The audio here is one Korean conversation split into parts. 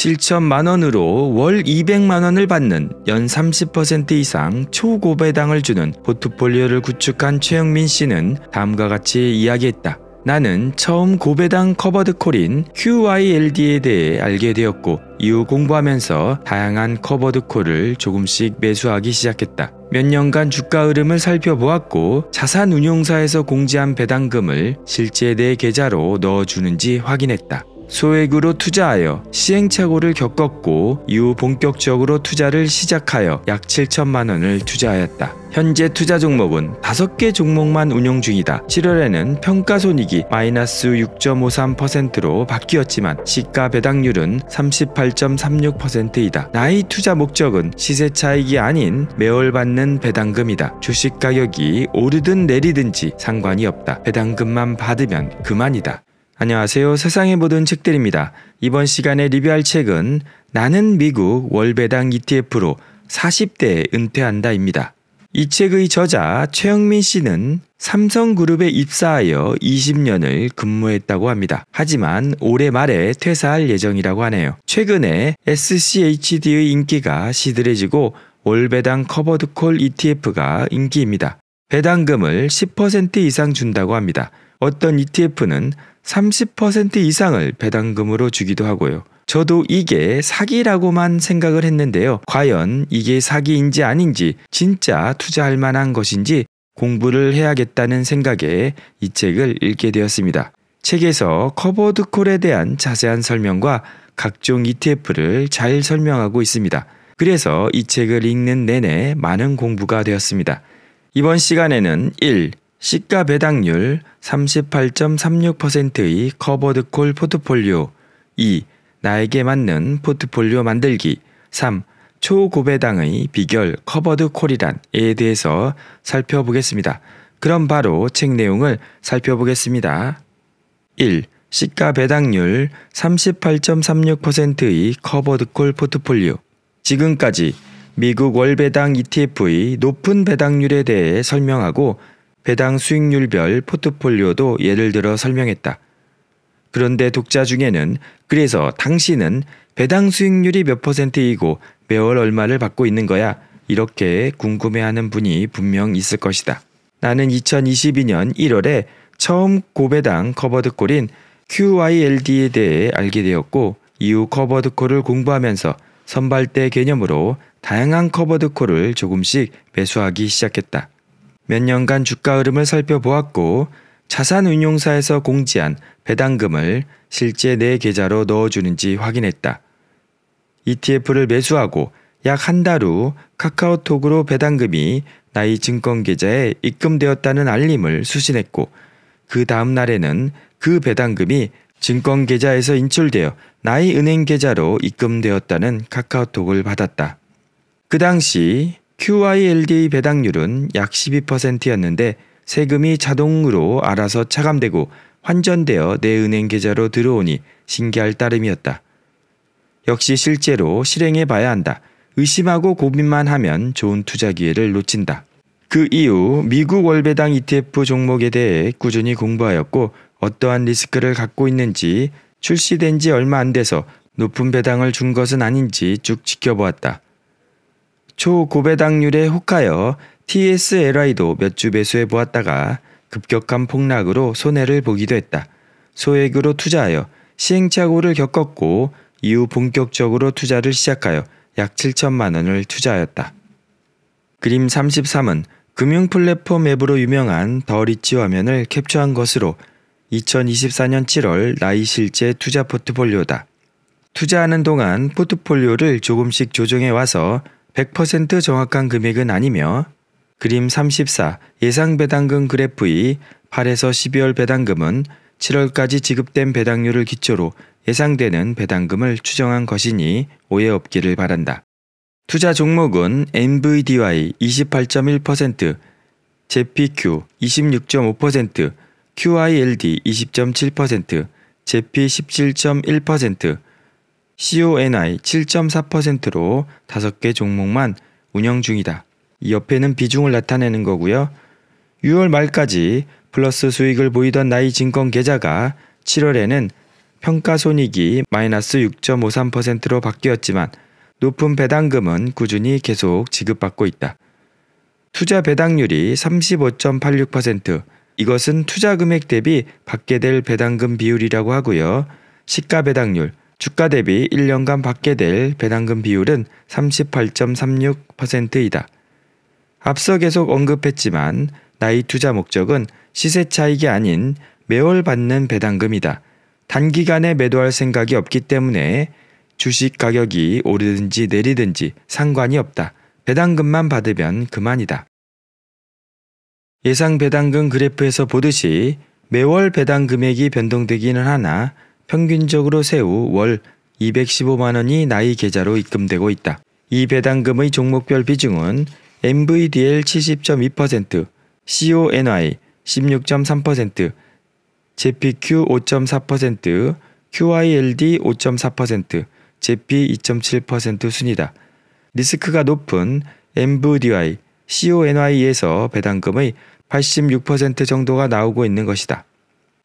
7천만 원으로 월 200만 원을 받는 연 30% 이상 초고배당을 주는 포트폴리오를 구축한 최영민 씨는 다음과 같이 이야기했다. 나는 처음 고배당 커버드 콜인 QYLD에 대해 알게 되었고 이후 공부하면서 다양한 커버드 콜을 조금씩 매수하기 시작했다. 몇 년간 주가 흐름을 살펴보았고 자산 운용사에서 공지한 배당금을 실제 내 계좌로 넣어주는지 확인했다. 소액으로 투자하여 시행착오를 겪었고 이후 본격적으로 투자를 시작하여 약 7천만 원을 투자하였다. 현재 투자 종목은 5개 종목만 운용 중이다. 7월에는 평가손익이 마이너스 6.53%로 바뀌었지만 시가 배당률은 38.36%이다. 나의 투자 목적은 시세 차익이 아닌 매월 받는 배당금이다. 주식 가격이 오르든 내리든지 상관이 없다. 배당금만 받으면 그만이다. 안녕하세요. 세상의 모든 책들입니다. 이번 시간에 리뷰할 책은 나는 미국 월배당 ETF로 40대에 은퇴한다입니다. 이 책의 저자 최영민 씨는 삼성그룹에 입사하여 20년을 근무했다고 합니다. 하지만 올해 말에 퇴사할 예정이라고 하네요. 최근에 SCHD의 인기가 시들해지고 월배당 커버드콜 ETF가 인기입니다. 배당금을 10% 이상 준다고 합니다. 어떤 ETF는 30% 이상을 배당금으로 주기도 하고요. 저도 이게 사기라고만 생각을 했는데요. 과연 이게 사기인지 아닌지, 진짜 투자할 만한 것인지 공부를 해야겠다는 생각에 이 책을 읽게 되었습니다. 책에서 커버드콜에 대한 자세한 설명과 각종 ETF를 잘 설명하고 있습니다. 그래서 이 책을 읽는 내내 많은 공부가 되었습니다. 이번 시간에는 1. 시가 배당률 38.36%의 커버드콜 포트폴리오 2. 나에게 맞는 포트폴리오 만들기 3. 초고배당의 비결 커버드콜이란 에 대해서 살펴보겠습니다. 그럼 바로 책 내용을 살펴보겠습니다. 1. 시가 배당률 38.36%의 커버드콜 포트폴리오 지금까지 미국 월배당 ETF의 높은 배당률에 대해 설명하고 배당 수익률별 포트폴리오도 예를 들어 설명했다. 그런데 독자 중에는 그래서 당신은 배당 수익률이 몇 퍼센트이고 매월 얼마를 받고 있는 거야? 이렇게 궁금해하는 분이 분명 있을 것이다. 나는 2022년 1월에 처음 고배당 커버드콜인 QYLD에 대해 알게 되었고 이후 커버드콜을 공부하면서 선발대 개념으로 다양한 커버드콜을 조금씩 매수하기 시작했다. 몇 년간 주가 흐름을 살펴보았고 자산운용사에서 공지한 배당금을 실제 내 계좌로 넣어주는지 확인했다. ETF를 매수하고 약 한 달 후 카카오톡으로 배당금이 나의 증권 계좌에 입금되었다는 알림을 수신했고 그 다음 날에는 그 배당금이 증권 계좌에서 인출되어 나의 은행 계좌로 입금되었다는 카카오톡을 받았다. 그 당시 QILD 배당률은 약 12%였는데 세금이 자동으로 알아서 차감되고 환전되어 내 은행 계좌로 들어오니 신기할 따름이었다. 역시 실제로 실행해 봐야 한다. 의심하고 고민만 하면 좋은 투자 기회를 놓친다. 그 이후 미국 월배당 ETF 종목에 대해 꾸준히 공부하였고 어떠한 리스크를 갖고 있는지 출시된 지 얼마 안 돼서 높은 배당을 준 것은 아닌지 쭉 지켜보았다. 초고배당률에 혹하여 TSLI도 몇주 매수해 보았다가 급격한 폭락으로 손해를 보기도 했다. 소액으로 투자하여 시행착오를 겪었고 이후 본격적으로 투자를 시작하여 약 7천만 원을 투자하였다. 그림 33은 금융 플랫폼 앱으로 유명한 더 리치 화면을 캡처한 것으로 2024년 7월 나이 실제 투자 포트폴리오다. 투자하는 동안 포트폴리오를 조금씩 조정해 와서 100% 정확한 금액은 아니며 그림 34 예상 배당금 그래프의 8에서 12월 배당금은 7월까지 지급된 배당률을 기초로 예상되는 배당금을 추정한 것이니 오해 없기를 바란다. 투자 종목은 NVDY 28.1%, JPQ 26.5%, QILD 20.7%, JP 17.1%, CONI 7.4%로 5개 종목만 운영 중이다. 이 옆에는 비중을 나타내는 거고요. 6월 말까지 플러스 수익을 보이던 나이 증권 계좌가 7월에는 평가 손익이 마이너스 6.53%로 바뀌었지만 높은 배당금은 꾸준히 계속 지급받고 있다. 투자 배당률이 35.86%, 이것은 투자 금액 대비 받게 될 배당금 비율이라고 하고요. 시가 배당률 주가 대비 1년간 받게 될 배당금 비율은 38.36%이다. 앞서 계속 언급했지만 나이 투자 목적은 시세 차익이 아닌 매월 받는 배당금이다. 단기간에 매도할 생각이 없기 때문에 주식 가격이 오르든지 내리든지 상관이 없다. 배당금만 받으면 그만이다. 예상 배당금 그래프에서 보듯이 매월 배당 금액이 변동되기는 하나 평균적으로 세후 월 215만 원이 나이 계좌로 입금되고 있다. 이 배당금의 종목별 비중은 MVDL 70.2%, CONI 16.3%, JPQ 5.4%, QILD 5.4%, JP 2.7% 순이다. 리스크가 높은 MVDI, CONI에서 배당금의 86% 정도가 나오고 있는 것이다.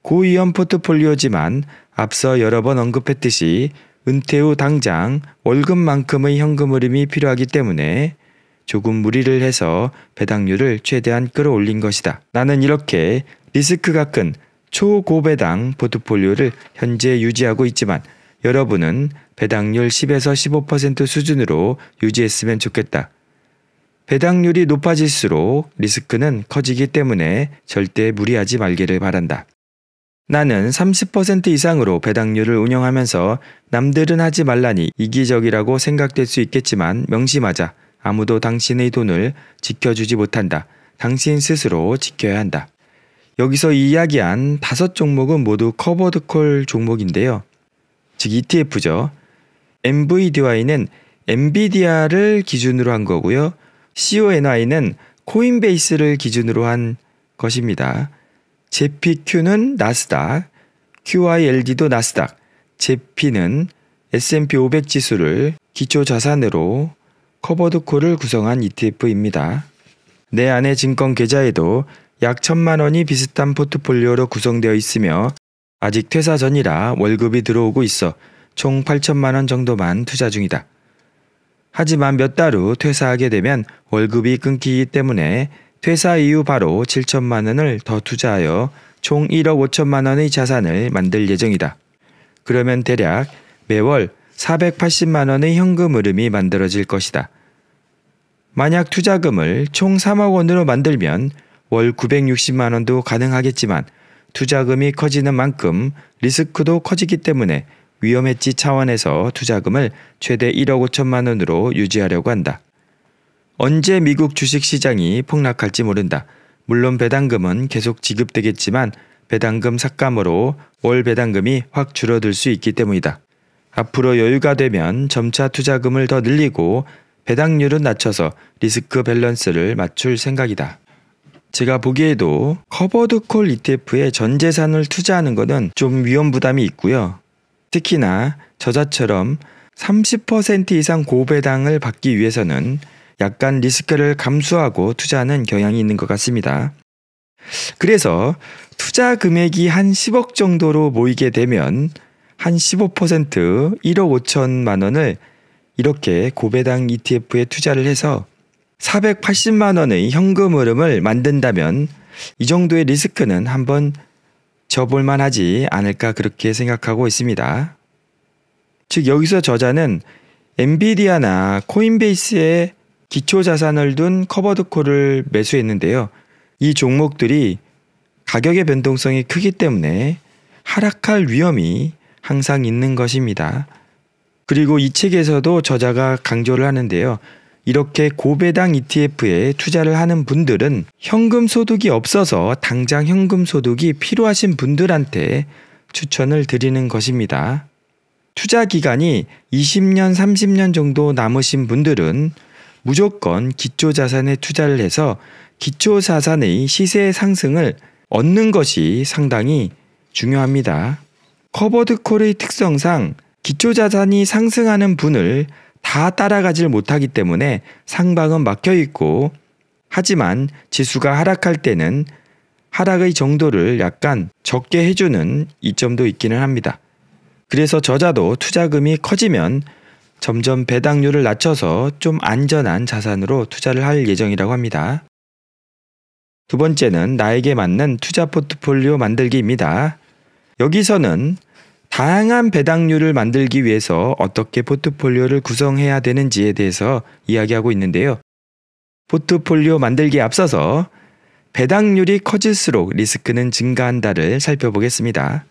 고위험 포트폴리오지만 앞서 여러 번 언급했듯이 은퇴 후 당장 월급만큼의 현금 흐름이 필요하기 때문에 조금 무리를 해서 배당률을 최대한 끌어올린 것이다. 나는 이렇게 리스크가 큰 초고배당 포트폴리오를 현재 유지하고 있지만 여러분은 배당률 10에서 15% 수준으로 유지했으면 좋겠다. 배당률이 높아질수록 리스크는 커지기 때문에 절대 무리하지 말기를 바란다. 나는 30% 이상으로 배당률을 운영하면서 남들은 하지 말라니 이기적이라고 생각될 수 있겠지만 명심하자. 아무도 당신의 돈을 지켜주지 못한다. 당신 스스로 지켜야 한다. 여기서 이야기한 다섯 종목은 모두 커버드콜 종목인데요. 즉 ETF죠. MVDY는 엔비디아를 기준으로 한 거고요. CONY는 코인베이스를 기준으로 한 것입니다. JPQ는 나스닥, QILD도 나스닥, JP는 S&P 500 지수를 기초 자산으로 커버드콜을 구성한 ETF입니다. 내 안의 증권 계좌에도 약 천만 원이 비슷한 포트폴리오로 구성되어 있으며 아직 퇴사 전이라 월급이 들어오고 있어 총 8천만 원 정도만 투자 중이다. 하지만 몇 달 후 퇴사하게 되면 월급이 끊기기 때문에 퇴사 이후 바로 7천만 원을 더 투자하여 총 1억 5천만 원의 자산을 만들 예정이다. 그러면 대략 매월 480만 원의 현금 흐름이 만들어질 것이다. 만약 투자금을 총 3억 원으로 만들면 월 960만 원도 가능하겠지만 투자금이 커지는 만큼 리스크도 커지기 때문에 위험했지 차원에서 투자금을 최대 1억 5천만 원으로 유지하려고 한다. 언제 미국 주식시장이 폭락할지 모른다. 물론 배당금은 계속 지급되겠지만 배당금 삭감으로 월 배당금이 확 줄어들 수 있기 때문이다. 앞으로 여유가 되면 점차 투자금을 더 늘리고 배당률은 낮춰서 리스크 밸런스를 맞출 생각이다. 제가 보기에도 커버드콜 ETF에 전 재산을 투자하는 것은 좀 위험 부담이 있고요. 특히나 저자처럼 30% 이상 고배당을 받기 위해서는 약간 리스크를 감수하고 투자하는 경향이 있는 것 같습니다. 그래서 투자 금액이 한 10억 정도로 모이게 되면 한 15% 1억 5천만 원을 이렇게 고배당 ETF에 투자를 해서 480만 원의 현금 흐름을 만든다면 이 정도의 리스크는 한번 저볼만 하지 않을까 그렇게 생각하고 있습니다. 즉 여기서 저자는 엔비디아나 코인베이스의 기초 자산을 둔 커버드콜을 매수했는데요. 이 종목들이 가격의 변동성이 크기 때문에 하락할 위험이 항상 있는 것입니다. 그리고 이 책에서도 저자가 강조를 하는데요. 이렇게 고배당 ETF에 투자를 하는 분들은 현금 소득이 없어서 당장 현금 소득이 필요하신 분들한테 추천을 드리는 것입니다. 투자 기간이 20년, 30년 정도 남으신 분들은 무조건 기초자산에 투자를 해서 기초자산의 시세 상승을 얻는 것이 상당히 중요합니다. 커버드콜의 특성상 기초자산이 상승하는 분을 다 따라가질 못하기 때문에 상방은 막혀 있고 하지만 지수가 하락할 때는 하락의 정도를 약간 적게 해주는 이점도 있기는 합니다. 그래서 저자도 투자금이 커지면 점점 배당률을 낮춰서 좀 안전한 자산으로 투자를 할 예정이라고 합니다. 두 번째는 나에게 맞는 투자 포트폴리오 만들기입니다. 여기서는 다양한 배당률을 만들기 위해서 어떻게 포트폴리오를 구성해야 되는지에 대해서 이야기하고 있는데요. 포트폴리오 만들기에 앞서서 배당률이 커질수록 리스크는 증가한다를 살펴보겠습니다.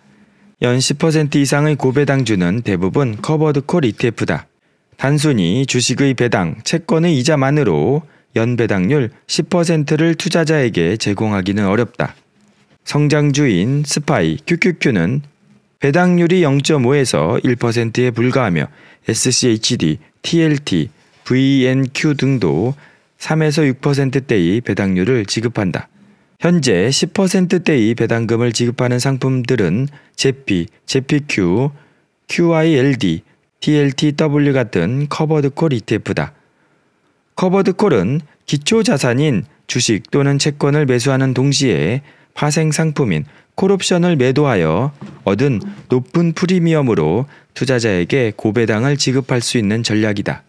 연 10% 이상의 고배당주는 대부분 커버드콜 ETF다. 단순히 주식의 배당, 채권의 이자만으로 연배당률 10%를 투자자에게 제공하기는 어렵다. 성장주인 스파이 QQQ는 배당률이 0.5에서 1%에 불과하며 SCHD, TLT, VNQ 등도 3에서 6%대의 배당률을 지급한다. 현재 10%대의 배당금을 지급하는 상품들은 제피, 제피 q QILD, TLTW 같은 커버드콜 ETF다. 커버드콜은 기초 자산인 주식 또는 채권을 매수하는 동시에 파생 상품인 콜옵션을 매도하여 얻은 높은 프리미엄으로 투자자에게 고배당을 지급할 수 있는 전략이다.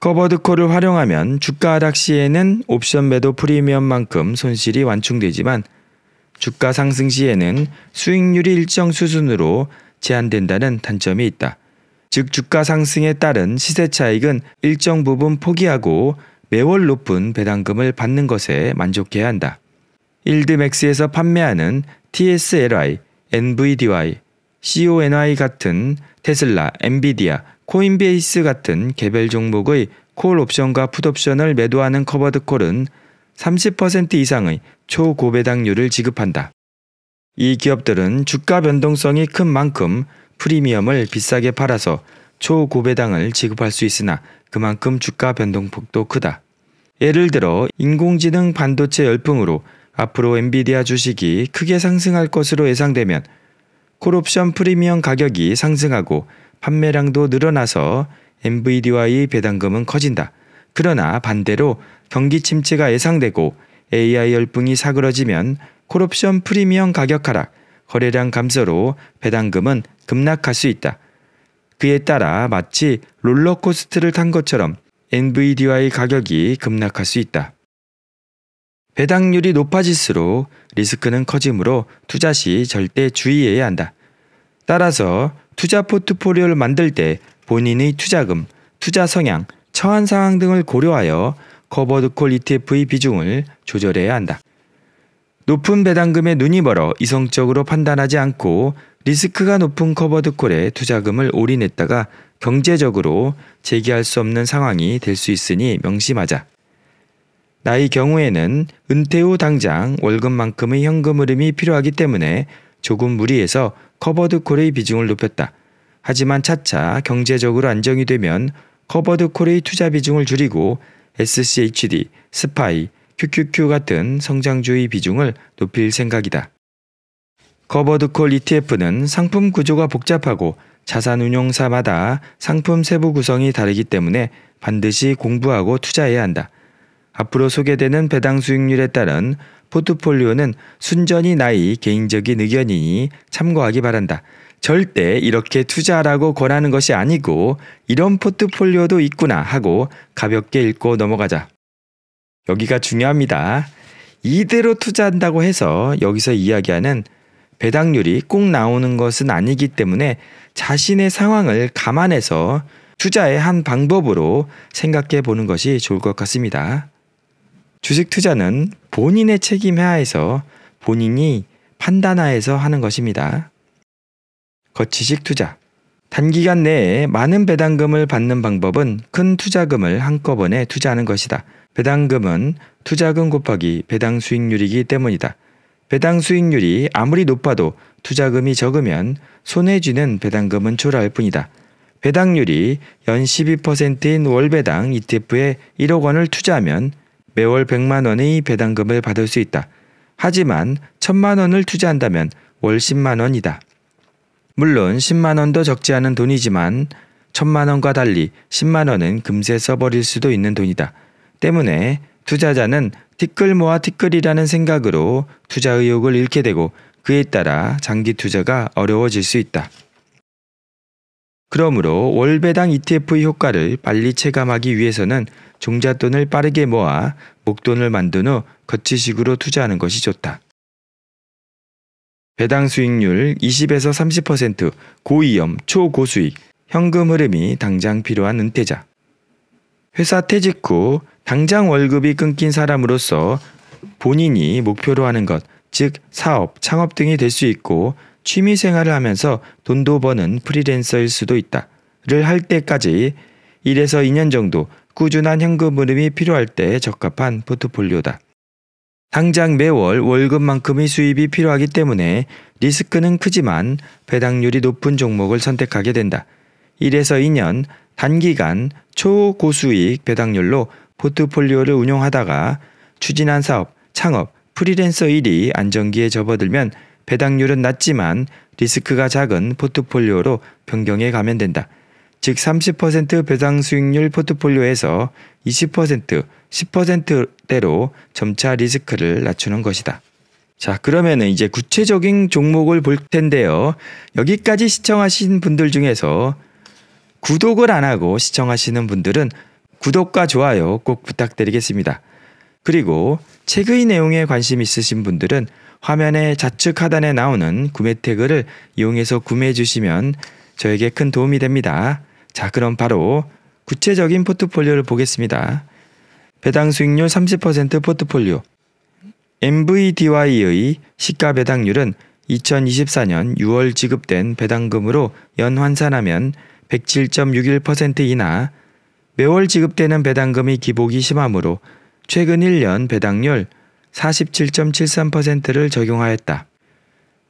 커버드콜을 활용하면 주가 하락 시에는 옵션 매도 프리미엄만큼 손실이 완충되지만 주가 상승 시에는 수익률이 일정 수준으로 제한된다는 단점이 있다. 즉 주가 상승에 따른 시세 차익은 일정 부분 포기하고 매월 높은 배당금을 받는 것에 만족해야 한다. 일드맥스에서 판매하는 TSLI, NVDI, CONI 같은 테슬라, 엔비디아, 코인베이스 같은 개별 종목의 콜 옵션과 풋옵션을 매도하는 커버드 콜은 30% 이상의 초고배당률을 지급한다. 이 기업들은 주가 변동성이 큰 만큼 프리미엄을 비싸게 팔아서 초고배당을 지급할 수 있으나 그만큼 주가 변동폭도 크다. 예를 들어 인공지능 반도체 열풍으로 앞으로 엔비디아 주식이 크게 상승할 것으로 예상되면 콜옵션 프리미엄 가격이 상승하고 판매량도 늘어나서 엔비디아의 배당금은 커진다. 그러나 반대로 경기 침체가 예상되고 AI 열풍이 사그러지면 콜옵션 프리미엄 가격 하락, 거래량 감소로 배당금은 급락할 수 있다. 그에 따라 마치 롤러코스트를 탄 것처럼 n v d 와 가격이 급락할 수 있다. 배당률이 높아질수록 리스크는 커지므로 투자 시 절대 주의해야 한다. 따라서 투자 포트폴리오를 만들 때 본인의 투자금, 투자 성향, 처한 상황 등을 고려하여 커버드콜 ETF의 비중을 조절해야 한다. 높은 배당금에 눈이 멀어 이성적으로 판단하지 않고 리스크가 높은 커버드콜에 투자금을 올인했다가 경제적으로 재기할 수 없는 상황이 될 수 있으니 명심하자. 나의 경우에는 은퇴 후 당장 월급만큼의 현금 흐름이 필요하기 때문에 조금 무리해서 커버드콜의 비중을 높였다. 하지만 차차 경제적으로 안정이 되면 커버드콜의 투자 비중을 줄이고 SCHD, 스파이, QQQ 같은 성장주의 비중을 높일 생각이다. 커버드콜 ETF는 상품 구조가 복잡하고 자산운용사마다 상품 세부 구성이 다르기 때문에 반드시 공부하고 투자해야 한다. 앞으로 소개되는 배당 수익률에 따른 포트폴리오는 순전히 나의 개인적인 의견이니 참고하기 바란다. 절대 이렇게 투자라고 하 권하는 것이 아니고 이런 포트폴리오도 있구나 하고 가볍게 읽고 넘어가자. 여기가 중요합니다. 이대로 투자한다고 해서 여기서 이야기하는 배당률이 꼭 나오는 것은 아니기 때문에 자신의 상황을 감안해서 투자의 한 방법으로 생각해 보는 것이 좋을 것 같습니다. 주식 투자는 본인의 책임 하에서 본인이 판단하에서 하는 것입니다. 거치식 투자 단기간 내에 많은 배당금을 받는 방법은 큰 투자금을 한꺼번에 투자하는 것이다. 배당금은 투자금 곱하기 배당 수익률이기 때문이다. 배당 수익률이 아무리 높아도 투자금이 적으면 손해주는 배당금은 초라할 뿐이다. 배당률이 연 12%인 월배당 ETF에 1억 원을 투자하면 매월 100만 원의 배당금을 받을 수 있다. 하지만 1000만 원을 투자한다면 월 10만 원이다. 물론 10만 원도 적지 않은 돈이지만 1 0 0 0만 원과 달리 10만 원은 금세 써버릴 수도 있는 돈이다. 때문에 투자자는 티끌 모아 티끌이라는 생각으로 투자 의욕을 잃게 되고 그에 따라 장기 투자가 어려워질 수 있다. 그러므로 월배당 ETF의 효과를 빨리 체감하기 위해서는 종잣돈을 빠르게 모아 목돈을 만든 후 거치식으로 투자하는 것이 좋다. 배당 수익률 20에서 30%, 고위험, 초고수익, 현금 흐름이 당장 필요한 은퇴자. 회사 퇴직 후 당장 월급이 끊긴 사람으로서 본인이 목표로 하는 것, 즉 사업, 창업 등이 될 수 있고 취미 생활을 하면서 돈도 버는 프리랜서일 수도 있다. 를 할 때까지 1에서 2년 정도 꾸준한 현금 흐름이 필요할 때 적합한 포트폴리오다. 당장 매월 월급만큼의 수입이 필요하기 때문에 리스크는 크지만 배당률이 높은 종목을 선택하게 된다. 1에서 2년 단기간 초고수익 배당률로 포트폴리오를 운용하다가 추진한 사업, 창업, 프리랜서 일이 안정기에 접어들면 배당률은 낮지만 리스크가 작은 포트폴리오로 변경해 가면 된다. 즉30% 배당 수익률 포트폴리오에서 20%, 10%대로 점차 리스크를 낮추는 것이다. 자, 그러면 이제 구체적인 종목을 볼 텐데요. 여기까지 시청하신 분들 중에서 구독을 안 하고 시청하시는 분들은 구독과 좋아요 꼭 부탁드리겠습니다. 그리고 책의 내용에 관심 있으신 분들은 화면의 좌측 하단에 나오는 구매 태그를 이용해서 구매해 주시면 저에게 큰 도움이 됩니다. 자, 그럼 바로 구체적인 포트폴리오를 보겠습니다. 배당 수익률 30% 포트폴리오. MVDY의 시가 배당률은 2024년 6월 지급된 배당금으로 연 환산하면 107.61%이나 매월 지급되는 배당금이 기복이 심하므로 최근 1년 배당률 47.73%를 적용하였다.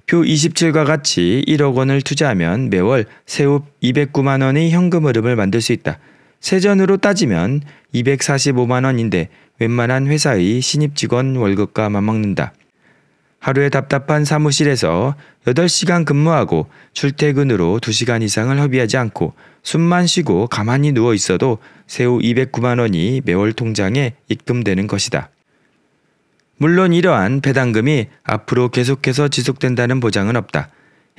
표 27과 같이 1억 원을 투자하면 매월 세후 209만 원의 현금 흐름을 만들 수 있다. 세전으로 따지면 245만 원인데 웬만한 회사의 신입 직원 월급과 맞먹는다. 하루에 답답한 사무실에서 8시간 근무하고 출퇴근으로 2시간 이상을 허비하지 않고 숨만 쉬고 가만히 누워 있어도 세후 209만 원이 매월 통장에 입금되는 것이다. 물론 이러한 배당금이 앞으로 계속해서 지속된다는 보장은 없다.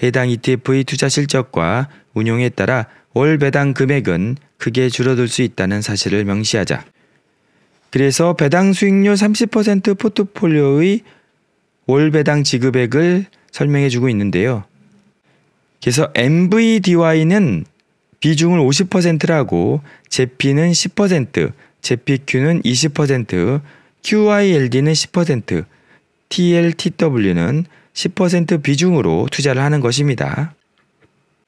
해당 ETF의 투자 실적과 운용에 따라 월 배당 금액은 크게 줄어들 수 있다는 사실을 명시하자. 그래서 배당 수익률 30% 포트폴리오의 월 배당 지급액을 설명해 주고 있는데요. 그래서 MVDY는 비중을 50%라고 제피는 10%, 제피큐는 20%, QILD는 10%, TLTW는 10% 비중으로 투자를 하는 것입니다.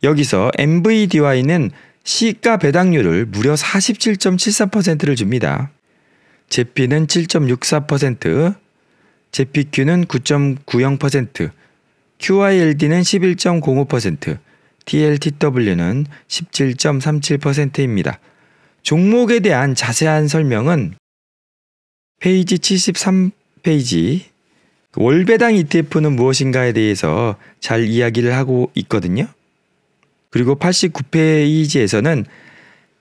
여기서 MVDY는 시가 배당률을 무려 4 7 7 4를 줍니다. j p 는 7.64%, j p q 는 9.90%, QILD는 11.05%, TLTW는 17.37%입니다. 종목에 대한 자세한 설명은 페이지 73페이지 월배당 ETF는 무엇인가에 대해서 잘 이야기를 하고 있거든요. 그리고 89페이지에서는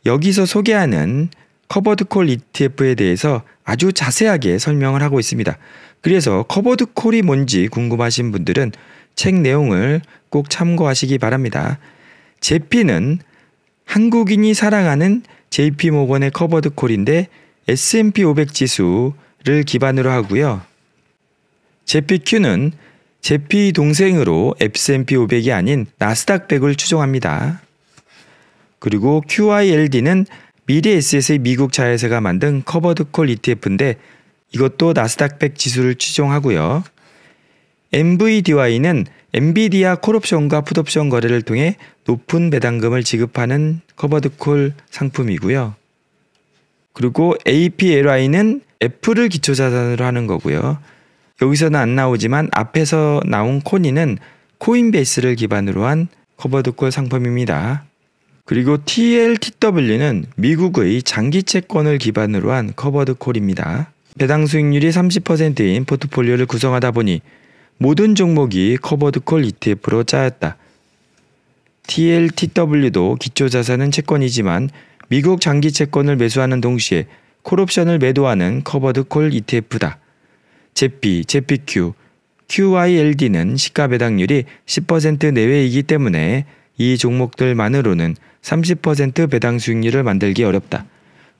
여기서 소개하는 커버드콜 ETF에 대해서 아주 자세하게 설명을 하고 있습니다. 그래서 커버드콜이 뭔지 궁금하신 분들은 책 내용을 꼭 참고하시기 바랍니다. 제피는 한국인이 사랑하는 JP모건의 커버드콜인데 S&P 500 지수를 기반으로 하고요. 제피큐는 제피 동생으로 S&P 500이 아닌 나스닥 100을 추종합니다. 그리고 QILD는 미래 에셋의 미국 자회사가 만든 커버드콜 ETF인데 이것도 나스닥 100 지수를 추종하고요. MVDY는 엔비디아 콜옵션과 풋옵션 거래를 통해 높은 배당금을 지급하는 커버드콜 상품이고요. 그리고 APLI는 F를 기초 자산으로 하는 거고요. 여기서는 안 나오지만 앞에서 나온 코니는 코인베이스를 기반으로 한 커버드콜 상품입니다. 그리고 TLTW는 미국의 장기 채권을 기반으로 한 커버드콜입니다. 배당 수익률이 30%인 포트폴리오를 구성하다 보니 모든 종목이 커버드콜 ETF로 짜였다. TLTW도 기초자산은 채권이지만 미국 장기 채권을 매수하는 동시에 콜옵션을 매도하는 커버드콜 ETF다. 제피, 제피큐, QYLD는 시가 배당률이 10% 내외이기 때문에 이 종목들만으로는 30% 배당 수익률을 만들기 어렵다.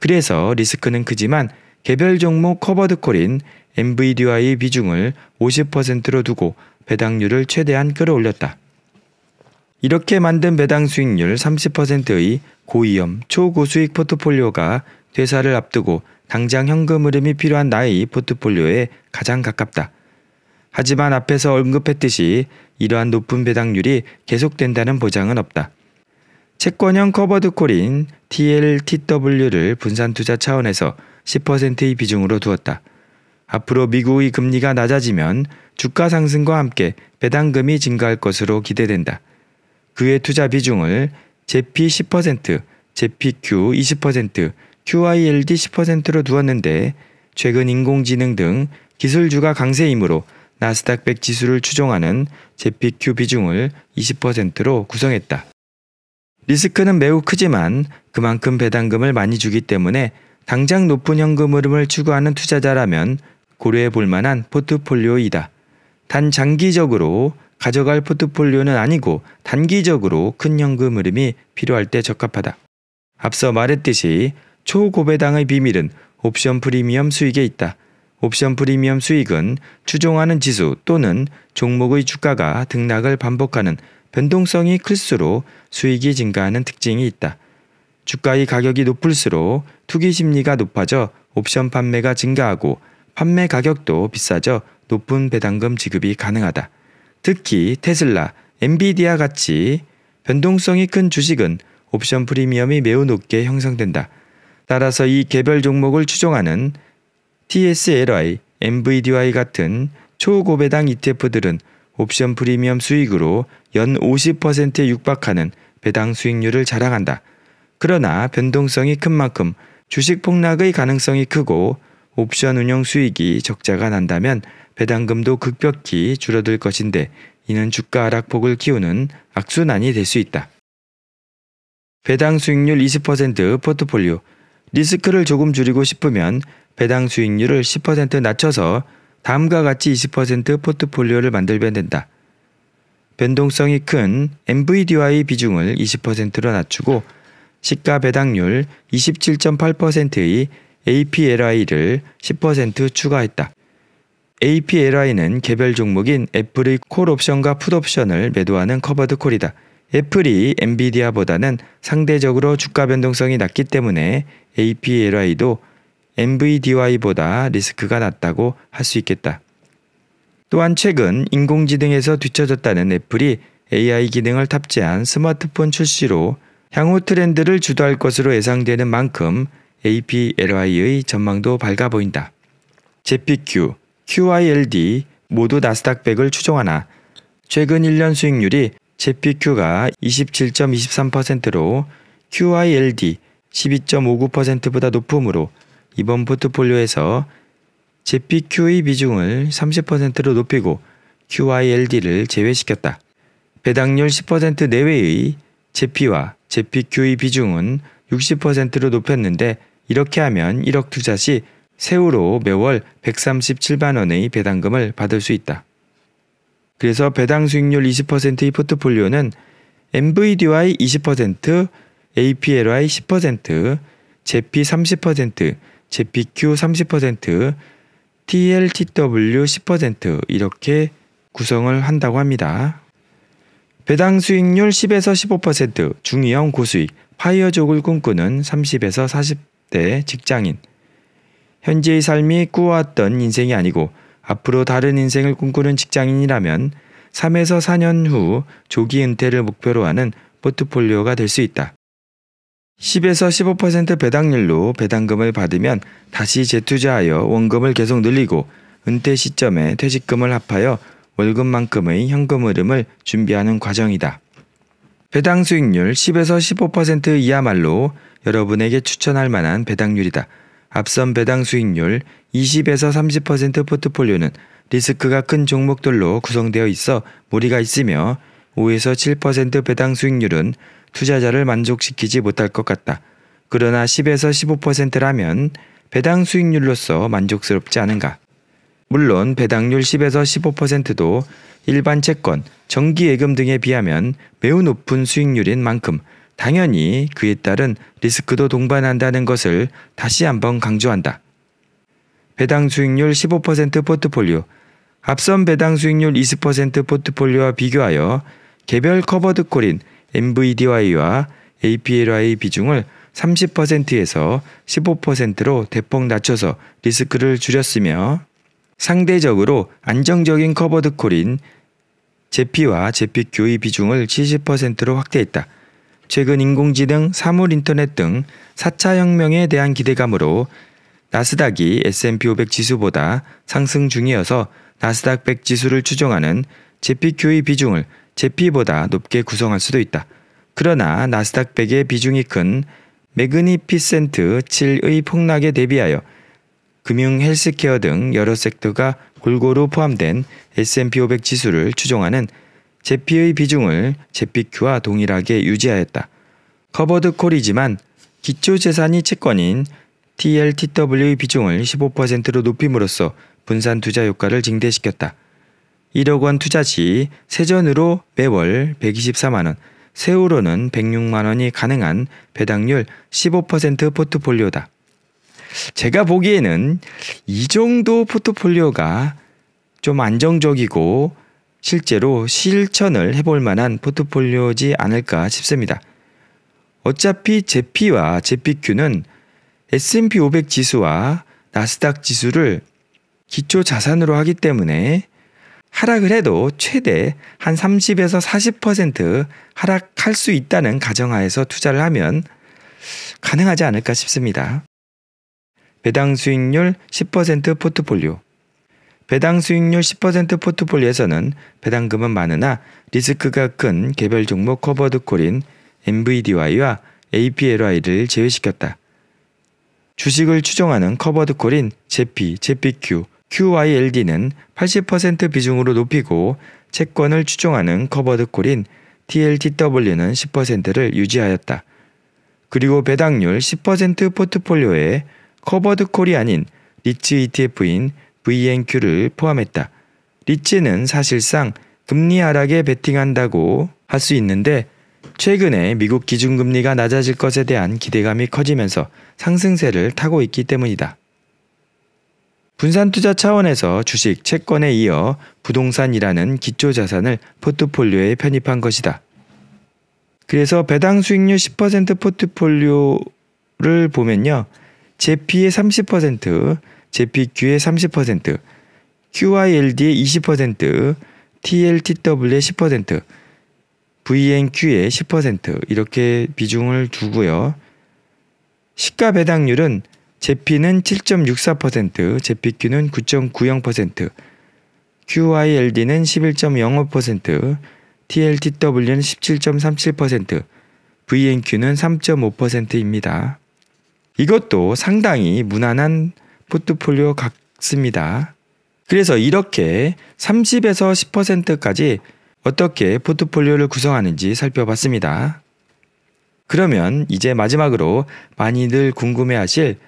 그래서 리스크는 크지만 개별 종목 커버드콜인 MVDI 비중을 50%로 두고 배당률을 최대한 끌어올렸다. 이렇게 만든 배당 수익률 30%의 고위험 초고수익 포트폴리오가 퇴사를 앞두고 당장 현금 흐름이 필요한 나의 포트폴리오에 가장 가깝다. 하지만 앞에서 언급했듯이 이러한 높은 배당률이 계속된다는 보장은 없다. 채권형 커버드콜인 TLTW를 분산투자 차원에서 10%의 비중으로 두었다. 앞으로 미국의 금리가 낮아지면 주가 상승과 함께 배당금이 증가할 것으로 기대된다. 그의 투자 비중을 JP 10%, 제 p q 20%, QILD 10%로 두었는데 최근 인공지능 등 기술주가 강세이므로 나스닥 100 지수를 추종하는 제 p q 비중을 20%로 구성했다. 리스크는 매우 크지만 그만큼 배당금을 많이 주기 때문에 당장 높은 현금 흐름을 추구하는 투자자라면 고려해 볼 만한 포트폴리오이다. 단 장기적으로 가져갈 포트폴리오는 아니고 단기적으로 큰 연금 흐름이 필요할 때 적합하다. 앞서 말했듯이 초고배당의 비밀은 옵션 프리미엄 수익에 있다. 옵션 프리미엄 수익은 추종하는 지수 또는 종목의 주가가 등락을 반복하는 변동성이 클수록 수익이 증가하는 특징이 있다. 주가의 가격이 높을수록 투기 심리가 높아져 옵션 판매가 증가하고 판매 가격도 비싸져 높은 배당금 지급이 가능하다. 특히 테슬라, 엔비디아 같이 변동성이 큰 주식은 옵션 프리미엄이 매우 높게 형성된다. 따라서 이 개별 종목을 추종하는 TSLI, MVDI 같은 초고배당 ETF들은 옵션 프리미엄 수익으로 연 50%에 육박하는 배당 수익률을 자랑한다. 그러나 변동성이 큰 만큼 주식 폭락의 가능성이 크고 옵션 운영 수익이 적자가 난다면 배당금도 급격히 줄어들 것인데 이는 주가 하락폭을 키우는 악순환이 될 수 있다. 배당 수익률 20% 포트폴리오 리스크를 조금 줄이고 싶으면 배당 수익률을 10% 낮춰서 다음과 같이 20% 포트폴리오를 만들면 된다. 변동성이 큰 m v d i 비중을 20%로 낮추고 시가 배당률 27.8%의 APLI를 10% 추가했다. APLI는 개별 종목인 애플의 콜옵션과 풋옵션을 매도하는 커버드 콜이다. 애플이 엔비디아보다는 상대적으로 주가 변동성이 낮기 때문에 APLI도 MVDY보다 리스크가 낮다고 할 수 있겠다. 또한 최근 인공지능에서 뒤처졌다는 애플이 AI 기능을 탑재한 스마트폰 출시로 향후 트렌드를 주도할 것으로 예상되는 만큼 APLI의 전망도 밝아 보인다. JPQ QILD 모두 나스닥백을 추종하나 최근 1년 수익률이 JPQ가 27.23%로 QILD 12.59%보다 높으므로 이번 포트폴리오에서 JPQ의 비중을 30%로 높이고 QILD를 제외시켰다. 배당률 10% 내외의 JP와 JPQ의 비중은 60%로 높였는데 이렇게 하면 1억 투자 시 세후로 매월 137만 원의 배당금을 받을 수 있다. 그래서 배당 수익률 20%의 포트폴리오는 MVDY 20%, APLY 10%, JP 30%, JPQ 30%, TLTW 10% 이렇게 구성을 한다고 합니다. 배당 수익률 10에서 15%, 중위형 고수익, 파이어족을 꿈꾸는 30에서 40대 직장인, 현재의 삶이 꾸어왔던 인생이 아니고 앞으로 다른 인생을 꿈꾸는 직장인이라면 3에서 4년 후 조기 은퇴를 목표로 하는 포트폴리오가 될 수 있다. 10에서 15% 배당률로 배당금을 받으면 다시 재투자하여 원금을 계속 늘리고 은퇴 시점에 퇴직금을 합하여 월급만큼의 현금 흐름을 준비하는 과정이다. 배당 수익률 10에서 15% 이하말로 여러분에게 추천할 만한 배당률이다. 앞선 배당 수익률 20에서 30% 포트폴리오는 리스크가 큰 종목들로 구성되어 있어 무리가 있으며 5에서 7% 배당 수익률은 투자자를 만족시키지 못할 것 같다. 그러나 10에서 15%라면 배당 수익률로서 만족스럽지 않은가. 물론 배당률 10에서 15%도 일반 채권, 정기예금 등에 비하면 매우 높은 수익률인 만큼 당연히 그에 따른 리스크도 동반한다는 것을 다시 한번 강조한다. 배당 수익률 15% 포트폴리오 앞선 배당 수익률 20% 포트폴리오와 비교하여 개별 커버드 콜인 MVDY와 APLY 비중을 30%에서 15%로 대폭 낮춰서 리스크를 줄였으며 상대적으로 안정적인 커버드 콜인 제피와 제피큐의 비중을 70%로 확대했다. 최근 인공지능, 사물인터넷 등 4차 혁명에 대한 기대감으로 나스닥이 S&P 500 지수보다 상승 중이어서 나스닥 100 지수를 추종하는 JPQ의 비중을 JP보다 높게 구성할 수도 있다. 그러나 나스닥 100의 비중이 큰 매그니피센트 7의 폭락에 대비하여 금융, 헬스케어 등 여러 섹터가 골고루 포함된 S&P 500 지수를 추종하는 제피의 비중을 제피큐와 동일하게 유지하였다. 커버드 콜이지만 기초 재산이 채권인 TLTW의 비중을 15%로 높임으로써 분산 투자 효과를 증대시켰다. 1억 원 투자 시 세전으로 매월 124만 원, 세후로는 106만 원이 가능한 배당률 15% 포트폴리오다. 제가 보기에는 이 정도 포트폴리오가 좀 안정적이고 실제로 실천을 해볼 만한 포트폴리오지 않을까 싶습니다. 어차피 제피와 제피큐는 S&P 500 지수와 나스닥 지수를 기초 자산으로 하기 때문에 하락을 해도 최대 한 30에서 40% 하락할 수 있다는 가정하에서 투자를 하면 가능하지 않을까 싶습니다. 배당 수익률 10% 포트폴리오 배당 수익률 10% 포트폴리오에서는 배당금은 많으나 리스크가 큰 개별 종목 커버드 콜인 MVDY와 APLY를 제외시켰다. 주식을 추종하는 커버드 콜인 JP, 제 p q QYLD는 80% 비중으로 높이고 채권을 추종하는 커버드 콜인 TLTW는 10%를 유지하였다. 그리고 배당률 10% 포트폴리오에 커버드 콜이 아닌 리츠 ETF인 VNQ를 포함했다. 리츠는 사실상 금리 하락에 베팅한다고 할 수 있는데 최근에 미국 기준금리가 낮아질 것에 대한 기대감이 커지면서 상승세를 타고 있기 때문이다. 분산투자 차원에서 주식, 채권에 이어 부동산이라는 기초자산을 포트폴리오에 편입한 것이다. 그래서 배당 수익률 10% 포트폴리오를 보면요. 제피의 30%, JPQ의 30%, QILD의 20%, TLTW의 10%, VNQ의 10% 이렇게 비중을 두고요. 시가 배당률은 제피는 7.64%, 제피큐는 9.90%, QILD는 11.05%, TLTW는 17.37%, VNQ는 3.5%입니다. 이것도 상당히 무난한 포트폴리오 같습니다. 그래서 이렇게 30에서 10%까지 어떻게 포트폴리오를 구성하는지 살펴봤습니다. 그러면 이제 마지막으로 많이들 궁금해하실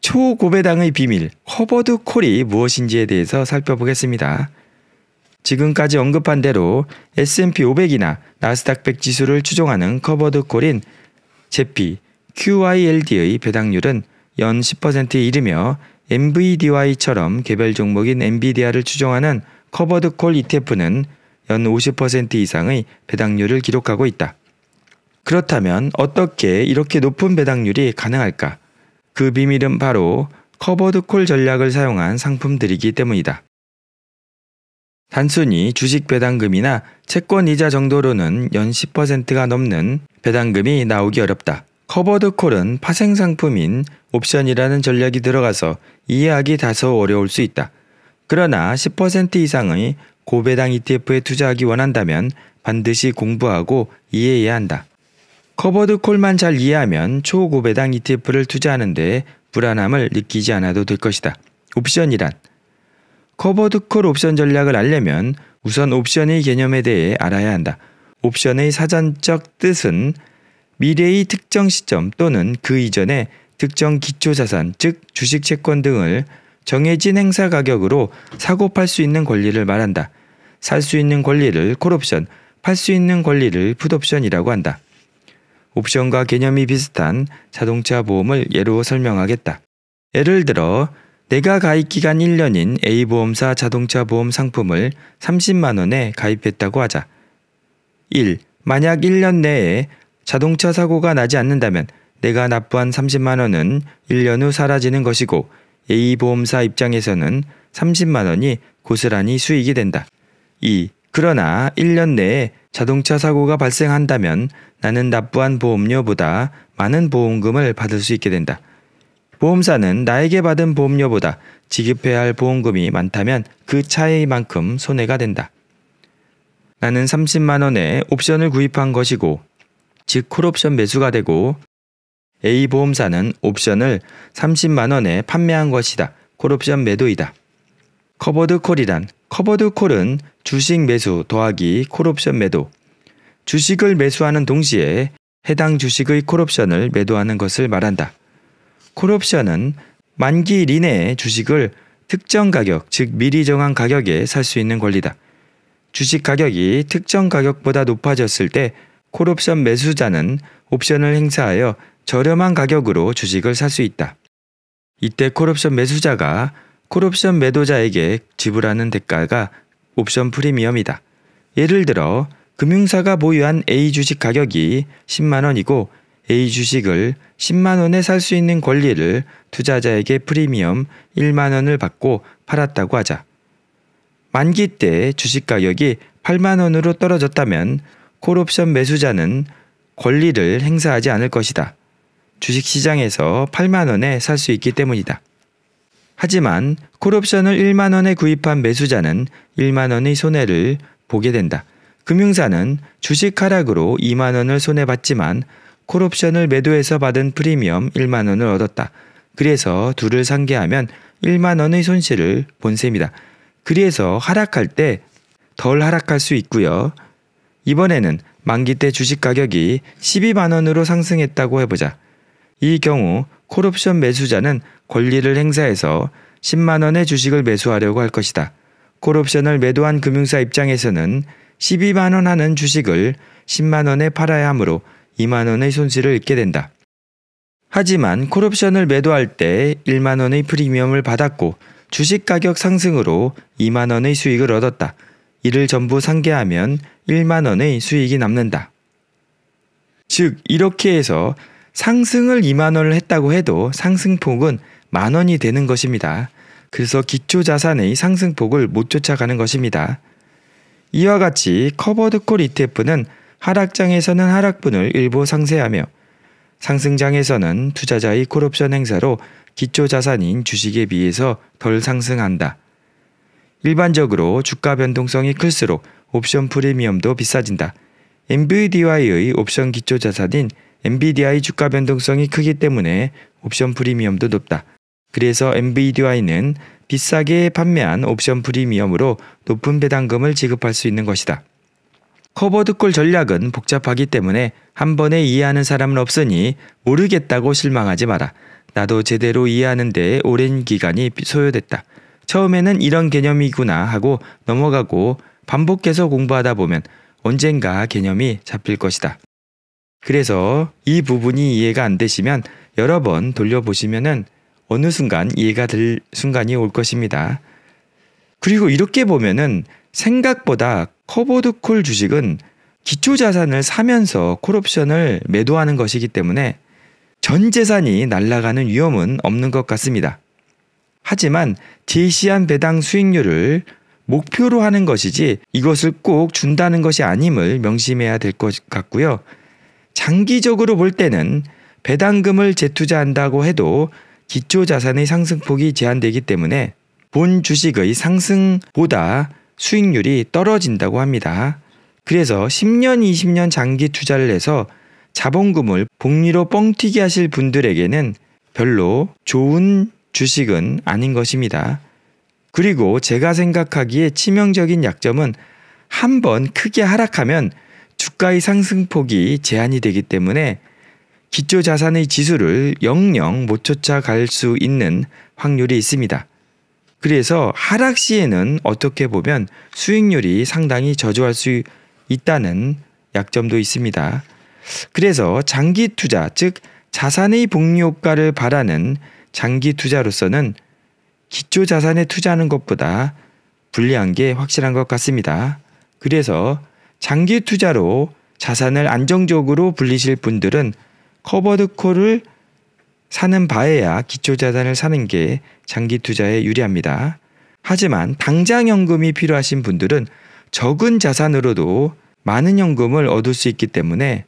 초고배당의 비밀 허버드 콜이 무엇인지에 대해서 살펴보겠습니다. 지금까지 언급한 대로 S&P 500이나 나스닥 100 지수를 추종하는 커버드 콜인 제피 QILD의 배당률은 연 10%에 이르며 MVDY처럼 개별 종목인 엔비디아를 추종하는 커버드콜 ETF는 연 50% 이상의 배당률을 기록하고 있다. 그렇다면 어떻게 이렇게 높은 배당률이 가능할까? 그 비밀은 바로 커버드콜 전략을 사용한 상품들이기 때문이다. 단순히 주식 배당금이나 채권 이자 정도로는 연 10%가 넘는 배당금이 나오기 어렵다. 커버드 콜은 파생 상품인 옵션이라는 전략이 들어가서 이해하기 다소 어려울 수 있다. 그러나 10% 이상의 고배당 ETF에 투자하기 원한다면 반드시 공부하고 이해해야 한다. 커버드 콜만 잘 이해하면 초고배당 ETF를 투자하는데 불안함을 느끼지 않아도 될 것이다. 옵션이란 커버드 콜 옵션 전략을 알려면 우선 옵션의 개념에 대해 알아야 한다. 옵션의 사전적 뜻은 미래의 특정 시점 또는 그 이전에 특정 기초자산, 즉 주식 채권 등을 정해진 행사 가격으로 사고 팔 수 있는 권리를 말한다. 살 수 있는 권리를 콜옵션, 팔 수 있는 권리를 풋옵션이라고 한다. 옵션과 개념이 비슷한 자동차 보험을 예로 설명하겠다. 예를 들어 내가 가입 기간 1년인 A보험사 자동차 보험 상품을 30만 원에 가입했다고 하자. 1. 만약 1년 내에 자동차 사고가 나지 않는다면 내가 납부한 30만 원은 1년 후 사라지는 것이고 A보험사 입장에서는 30만 원이 고스란히 수익이 된다. 2. 그러나 1년 내에 자동차 사고가 발생한다면 나는 납부한 보험료보다 많은 보험금을 받을 수 있게 된다. 보험사는 나에게 받은 보험료보다 지급해야 할 보험금이 많다면 그 차이만큼 손해가 된다. 나는 30만원에 옵션을 구입한 것이고 즉 콜옵션 매수가 되고 A 보험사는 옵션을 30만원에 판매한 것이다. 콜옵션 매도이다. 커버드 콜이란 커버드 콜은 주식 매수 더하기 콜옵션 매도 주식을 매수하는 동시에 해당 주식의 콜옵션을 매도하는 것을 말한다. 콜옵션은 만기 일이내에 주식을 특정 가격, 즉 미리 정한 가격에 살 수 있는 권리다. 주식 가격이 특정 가격보다 높아졌을 때 콜옵션 매수자는 옵션을 행사하여 저렴한 가격으로 주식을 살 수 있다. 이때 콜옵션 매수자가 콜옵션 매도자에게 지불하는 대가가 옵션 프리미엄이다. 예를 들어 금융사가 보유한 A 주식 가격이 10만원이고 A 주식을 10만원에 살 수 있는 권리를 투자자에게 프리미엄 1만원을 받고 팔았다고 하자. 만기 때 주식 가격이 8만원으로 떨어졌다면 콜옵션 매수자는 권리를 행사하지 않을 것이다. 주식시장에서 8만원에 살 수 있기 때문이다. 하지만 콜옵션을 1만원에 구입한 매수자는 1만원의 손해를 보게 된다. 금융사는 주식 하락으로 2만원을 손해봤지만 콜옵션을 매도해서 받은 프리미엄 1만원을 얻었다. 그래서 둘을 상계하면 1만원의 손실을 본 셈이다. 그래서 하락할 때 덜 하락할 수 있고요. 이번에는 만기 때 주식 가격이 12만원으로 상승했다고 해보자. 이 경우 콜옵션 매수자는 권리를 행사해서 10만원의 주식을 매수하려고 할 것이다. 콜옵션을 매도한 금융사 입장에서는 12만원 하는 주식을 10만원에 팔아야 하므로 2만원의 손실을 입게 된다. 하지만 콜옵션을 매도할 때 1만원의 프리미엄을 받았고 주식 가격 상승으로 2만원의 수익을 얻었다. 이를 전부 상계하면 1만 원의 수익이 남는다. 즉, 이렇게 해서 상승을 2만 원을 했다고 해도 상승폭은 만 원이 되는 것입니다. 그래서 기초 자산의 상승폭을 못 쫓아가는 것입니다. 이와 같이 커버드 콜 ETF는 하락장에서는 하락분을 일부 상쇄하며 상승장에서는 투자자의 콜옵션 행사로 기초 자산인 주식에 비해서 덜 상승한다. 일반적으로 주가 변동성이 클수록 옵션 프리미엄도 비싸진다. MVDY의 옵션 기초 자산인 MBDI 주가 변동성이 크기 때문에 옵션 프리미엄도 높다. 그래서 MVDY는 비싸게 판매한 옵션 프리미엄으로 높은 배당금을 지급할 수 있는 것이다. 커버드콜 전략은 복잡하기 때문에 한 번에 이해하는 사람은 없으니 모르겠다고 실망하지 마라. 나도 제대로 이해하는데 오랜 기간이 소요됐다. 처음에는 이런 개념이구나 하고 넘어가고 반복해서 공부하다 보면 언젠가 개념이 잡힐 것이다. 그래서 이 부분이 이해가 안 되시면 여러 번돌려보시면 어느 순간 이해가 될 순간이 올 것입니다. 그리고 이렇게 보면 생각보다 커보드콜 주식은 기초 자산을 사면서 콜옵션을 매도하는 것이기 때문에 전 재산이 날아가는 위험은 없는 것 같습니다. 하지만 제시한 배당 수익률을 목표로 하는 것이지 이것을 꼭 준다는 것이 아님을 명심해야 될 것 같고요. 장기적으로 볼 때는 배당금을 재투자한다고 해도 기초 자산의 상승폭이 제한되기 때문에 본 주식의 상승보다 수익률이 떨어진다고 합니다. 그래서 10년, 20년 장기 투자를 해서 자본금을 복리로 뻥튀기 하실 분들에게는 별로 좋은 주식은 아닌 것입니다. 그리고 제가 생각하기에 치명적인 약점은 한번 크게 하락하면 주가의 상승폭이 제한이 되기 때문에 기초 자산의 지수를 영영 못 쫓아갈 수 있는 확률이 있습니다. 그래서 하락 시에는 어떻게 보면 수익률이 상당히 저조할 수 있다는 약점도 있습니다. 그래서 장기 투자, 즉 자산의 복리 효과를 바라는 장기 투자로서는 기초 자산에 투자하는 것보다 불리한 게 확실한 것 같습니다. 그래서 장기 투자로 자산을 안정적으로 불리실 분들은 커버드콜을 사는 바에야 기초 자산을 사는 게 장기 투자에 유리합니다. 하지만 당장 현금이 필요하신 분들은 적은 자산으로도 많은 현금을 얻을 수 있기 때문에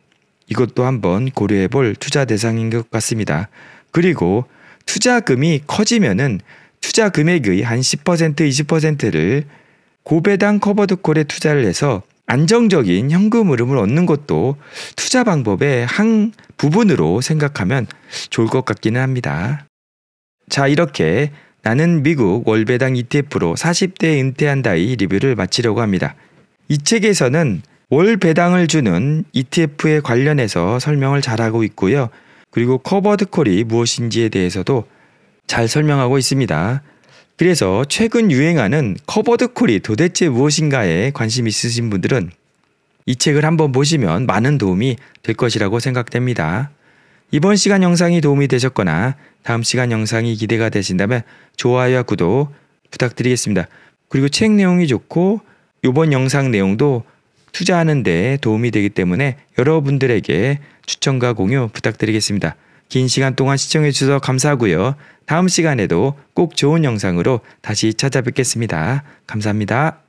이것도 한번 고려해 볼 투자 대상인 것 같습니다. 그리고 투자금이 커지면은 투자 금액의 한 10%, 20%를 고배당 커버드콜에 투자를 해서 안정적인 현금 흐름을 얻는 것도 투자 방법의 한 부분으로 생각하면 좋을 것 같기는 합니다. 자, 이렇게 나는 미국 월배당 ETF로 40대에 은퇴한다의 리뷰를 마치려고 합니다. 이 책에서는 월 배당을 주는 ETF에 관련해서 설명을 잘하고 있고요. 그리고 커버드 콜이 무엇인지에 대해서도 잘 설명하고 있습니다. 그래서 최근 유행하는 커버드 콜이 도대체 무엇인가에 관심 있으신 분들은 이 책을 한번 보시면 많은 도움이 될 것이라고 생각됩니다. 이번 시간 영상이 도움이 되셨거나 다음 시간 영상이 기대가 되신다면 좋아요와 구독 부탁드리겠습니다. 그리고 책 내용이 좋고 이번 영상 내용도 투자하는 데 도움이 되기 때문에 여러분들에게 추천과 공유 부탁드리겠습니다. 긴 시간 동안 시청해 주셔서 감사하고요. 다음 시간에도 꼭 좋은 영상으로 다시 찾아뵙겠습니다. 감사합니다.